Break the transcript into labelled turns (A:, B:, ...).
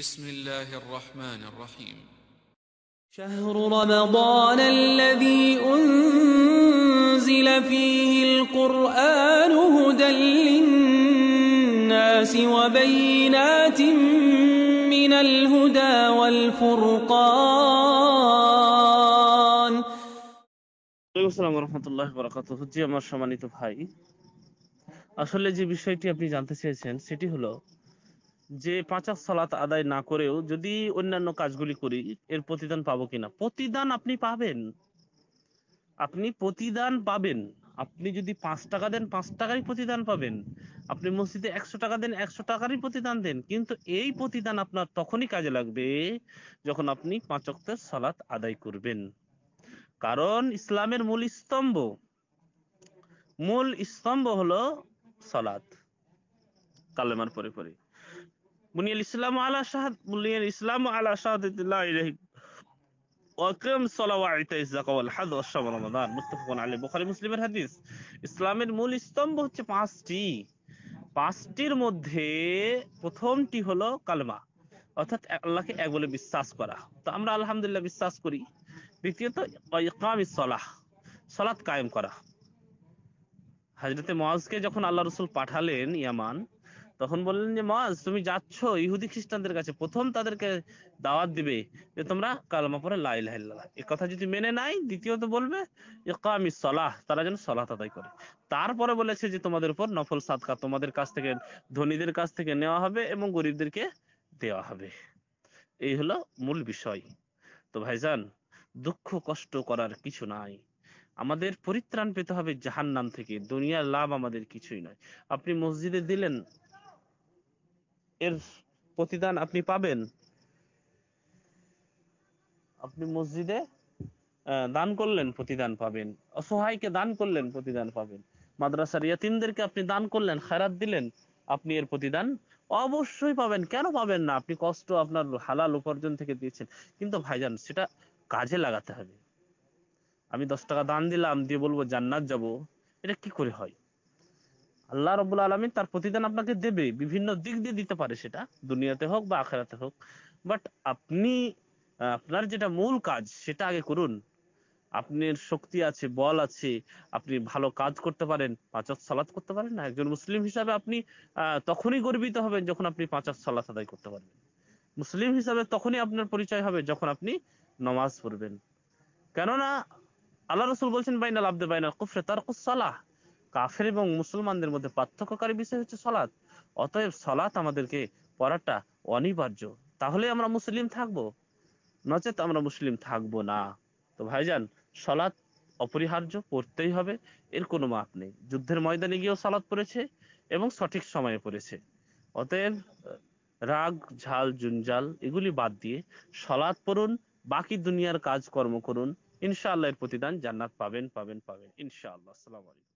A: بسم الله الرحمن الرحيم شهر رمضان الذي أنزل فيه القرآن هدى للناس وبينات من الهدى والفرقان السلام ورحمة الله وبركاته জি আমার সম্মানিত ভাই আসলে যে বিষয়টি আপনি জানতে চেয়েছেন যে পাঁচাক সালাত আদায় না করেও যদি অন্যান্য কাজগুলি করি এর প্রতিদান পাবো কিনা প্রতিদান আপনি পাবেন আপনি প্রতিদান পাবেন আপনি যদি পাঁচ টাকা দেন পাঁচ টাকারই প্রতিদান পাবেন আপনি মসজিদে একশো টাকা দেন একশো টাকারই প্রতিদান দেন কিন্তু এই প্রতিদান আপনার তখনই কাজে লাগবে যখন আপনি পাঁচ অক্টের সালাত আদায় করবেন কারণ ইসলামের মূল স্তম্ভ মূল স্তম্ভ হলো সালাত কালেমার পরে পরে বুনিয়াল ইসলাম আলা শাহাদ বুনিয়াল ইসলাম আলা ওয়াকাম ইজাকা ওয়াল হাদ ওয়া রমাদান মুত্তাফাকুন আলাইহি বুখারী মুসলিমের হাদিস ইসলামের মূল স্তম্ভ হচ্ছে পাঁচটি পাঁচটির মধ্যে প্রথমটি হলো কালমা অর্থাৎ আল্লাহকে এক বলে বিশ্বাস করা তো আমরা আলহামদুলিল্লাহ বিশ্বাস করি দ্বিতীয়ত ইকামি সলাহ সলাৎ কায়েম করা হাজরতে মহাজকে যখন আল্লাহ রসুল পাঠালেন ইয়ামান তখন বললেন যে মাজ তুমি যাচ্ছ ইহুদি খ্রিস্টানদের কাছে প্রথম তাদেরকে দাওয়াত দিবে যে তোমরা কালমা পরে লাইল্লাহ এ কথা যদি মেনে নাই দ্বিতীয়ত বলবে ইকামি সলাহ তারা যেন সলাহ তাদাই করে তারপরে বলেছে যে তোমাদের উপর নফল সাদকা তোমাদের কাছ থেকে ধনীদের কাছ থেকে নেওয়া হবে এবং গরিবদেরকে দেওয়া হবে এই হলো মূল বিষয় তো ভাইজান দুঃখ কষ্ট করার কিছু নাই আমাদের পরিত্রাণ পেতে হবে জাহান নাম থেকে দুনিয়ার লাভ আমাদের কিছুই নয় আপনি মসজিদে দিলেন এর প্রতিদান আপনি পাবেন আপনি মসজিদে দান করলেন প্রতিদান পাবেন অসহায়কে দান করলেন প্রতিদান পাবেন মাদ্রাসার ইয়াতিমদেরকে আপনি দান করলেন খায়রাত দিলেন আপনি এর প্রতিদান অবশ্যই পাবেন কেন পাবেন না আপনি কষ্ট আপনার হালাল উপার্জন থেকে দিয়েছেন কিন্তু ভাইজান সেটা কাজে লাগাতে হবে আমি দশ টাকা দান দিলাম দিয়ে বলবো জান্নাত যাব এটা কি করে হয় আল্লাহ রবুল আলমী তার প্রতিদান আপনাকে দেবে বিভিন্ন দিক দিয়ে দিতে পারে সেটা দুনিয়াতে হোক বা আখেরাতে হোক বাট আপনি আপনার যেটা মূল কাজ সেটা আগে করুন আপনার শক্তি আছে বল আছে আপনি ভালো কাজ করতে পারেন পাঁচক সালাত করতে পারেন না একজন মুসলিম হিসাবে আপনি তখনই গর্বিত হবেন যখন আপনি পাঁচক সালাত আদায় করতে পারবেন মুসলিম হিসাবে তখনই আপনার পরিচয় হবে যখন আপনি নমাজ পড়বেন কেননা আল্লাহ রসুল বলছেন বাইনাল আব্দে বাইনাল কুফরে তার কুসালাহ কাফের এবং মুসলমানদের মধ্যে পার্থক্যকারী বিষয় হচ্ছে সলাৎ অতএব সলাৎ আমাদেরকে পড়াটা অনিবার্য তাহলে আমরা মুসলিম থাকব নচেত আমরা মুসলিম থাকব না তো ভাইজান সলাৎ অপরিহার্য পড়তেই হবে এর কোনো মাপ নেই যুদ্ধের ময়দানে গিয়েও সলাৎ পড়েছে এবং সঠিক সময়ে পড়েছে অতএব রাগ ঝাল জুঞ্জাল এগুলি বাদ দিয়ে সলাৎ পড়ুন বাকি দুনিয়ার কাজকর্ম করুন ইনশাআল্লাহ এর প্রতিদান জান্নাত পাবেন পাবেন পাবেন ইনশাআল্লাহ আসসালামু আলাইকুম